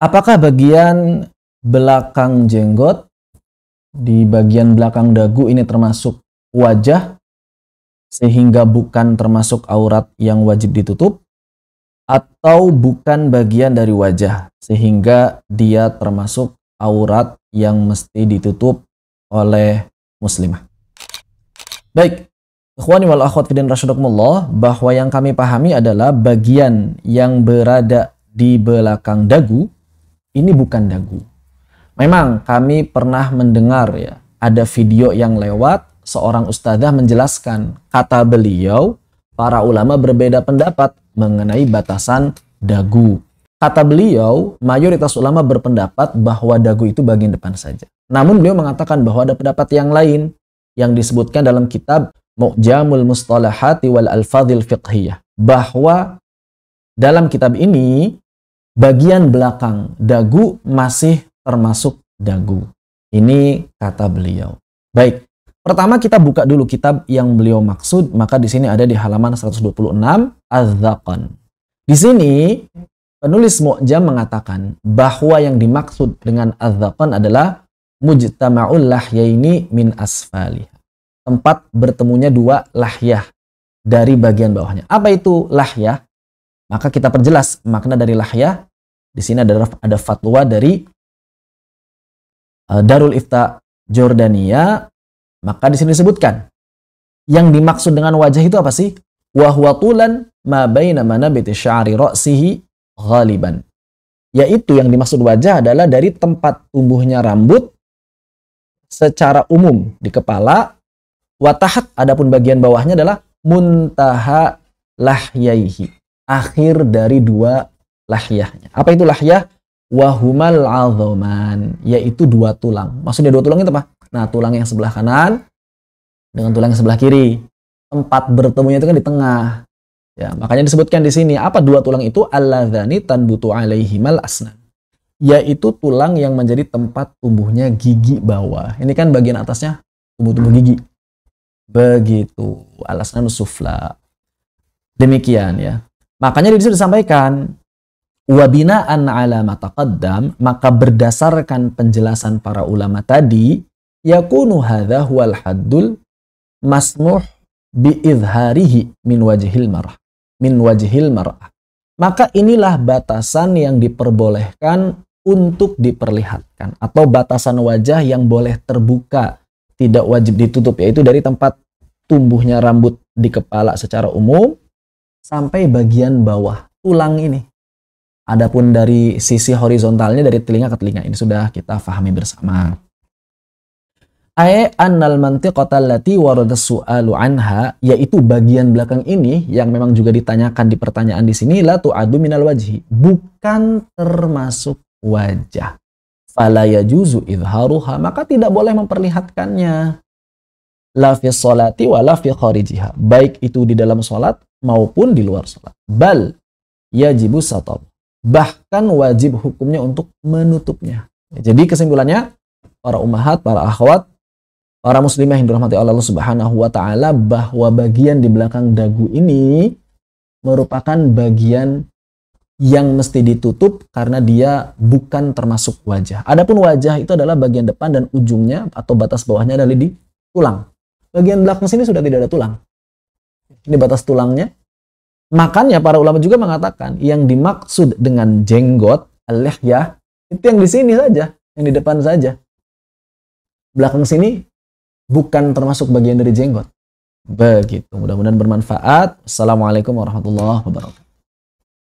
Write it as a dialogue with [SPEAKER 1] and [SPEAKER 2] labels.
[SPEAKER 1] Apakah bagian belakang jenggot di bagian belakang dagu ini termasuk wajah sehingga bukan termasuk aurat yang wajib ditutup atau bukan bagian dari wajah sehingga dia termasuk aurat yang mesti ditutup oleh muslimah. Baik, Ikhwani wal akhwat fidin rasulullah bahwa yang kami pahami adalah bagian yang berada di belakang dagu ini bukan dagu. Memang kami pernah mendengar ya, ada video yang lewat seorang ustazah menjelaskan kata beliau para ulama berbeda pendapat mengenai batasan dagu. Kata beliau, mayoritas ulama berpendapat bahwa dagu itu bagian depan saja. Namun beliau mengatakan bahwa ada pendapat yang lain yang disebutkan dalam kitab Mu'jamul Mustalahati wal Alfadhil Fiqhiyah bahwa dalam kitab ini bagian belakang dagu masih termasuk dagu. Ini kata beliau. Baik, pertama kita buka dulu kitab yang beliau maksud, maka di sini ada di halaman 126 Az-Zaqan. Di sini penulis Mu'jam mengatakan bahwa yang dimaksud dengan Az-Zaqan adalah mujtama'ul lahyaini min asfali. Tempat bertemunya dua lahyah dari bagian bawahnya. Apa itu lahyah? Maka kita perjelas makna dari lahyah di sini ada ada fatwa dari eh, Darul Ifta Jordania, maka di sini disebutkan yang dimaksud dengan wajah itu apa sih? Wahwa tulan ma baina manabiti sya'ri ra'sihi ghaliban. Yaitu yang dimaksud wajah adalah dari tempat tumbuhnya rambut secara umum di kepala watahat adapun bagian bawahnya adalah muntaha lahyaihi akhir dari dua lahiyahnya. Apa itu lahiyah? Wahumal azoman, yaitu dua tulang. Maksudnya dua tulang itu apa? Nah, tulang yang sebelah kanan dengan tulang yang sebelah kiri. Tempat bertemunya itu kan di tengah. Ya, makanya disebutkan di sini apa dua tulang itu alladzani tanbutu alaihimal asnan. Yaitu tulang yang menjadi tempat tumbuhnya gigi bawah. Ini kan bagian atasnya tumbuh-tumbuh gigi. Begitu. Alasnan sufla. Demikian ya. Makanya di disampaikan wabinaan ala mataqaddam maka berdasarkan penjelasan para ulama tadi yakunu hadha huwal haddul masmuh biidharihi min wajhil marah min wajhil mar'ah maka inilah batasan yang diperbolehkan untuk diperlihatkan atau batasan wajah yang boleh terbuka tidak wajib ditutup yaitu dari tempat tumbuhnya rambut di kepala secara umum sampai bagian bawah tulang ini Adapun dari sisi horizontalnya dari telinga ke telinga ini sudah kita fahami bersama. Ae annal mantiqata allati warada su'alu anha yaitu bagian belakang ini yang memang juga ditanyakan di pertanyaan di sini la tu'adu minal wajhi bukan termasuk wajah. Fala yajuzu idharuha maka tidak boleh memperlihatkannya. La fi sholati wa la fi kharijiha baik itu di dalam salat maupun di luar salat. Bal yajibu satab bahkan wajib hukumnya untuk menutupnya. jadi kesimpulannya para umahat, para akhwat, para muslimah yang dirahmati Allah Subhanahu wa taala bahwa bagian di belakang dagu ini merupakan bagian yang mesti ditutup karena dia bukan termasuk wajah. Adapun wajah itu adalah bagian depan dan ujungnya atau batas bawahnya adalah di tulang. Bagian belakang sini sudah tidak ada tulang. Ini batas tulangnya, Makanya para ulama juga mengatakan yang dimaksud dengan jenggot alih ya itu yang di sini saja, yang di depan saja. Belakang sini bukan termasuk bagian dari jenggot. Begitu. Mudah-mudahan bermanfaat. Assalamualaikum warahmatullahi wabarakatuh.